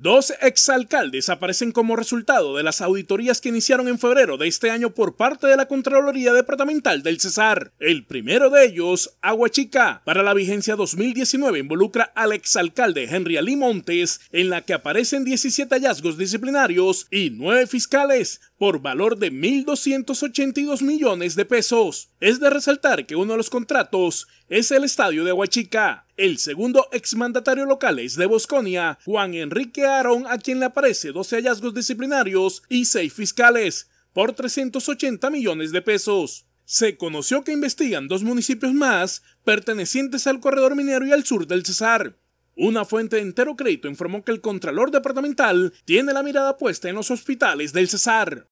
Dos exalcaldes aparecen como resultado de las auditorías que iniciaron en febrero de este año por parte de la Contraloría Departamental del Cesar. El primero de ellos, Aguachica, para la vigencia 2019 involucra al exalcalde Henry Ali Montes, en la que aparecen 17 hallazgos disciplinarios y 9 fiscales, por valor de 1.282 millones de pesos. Es de resaltar que uno de los contratos es el estadio de Huachica. El segundo exmandatario local es de Bosconia, Juan Enrique Aarón, a quien le aparece 12 hallazgos disciplinarios y 6 fiscales, por 380 millones de pesos. Se conoció que investigan dos municipios más pertenecientes al corredor minero y al sur del Cesar. Una fuente de entero crédito informó que el Contralor Departamental tiene la mirada puesta en los hospitales del Cesar.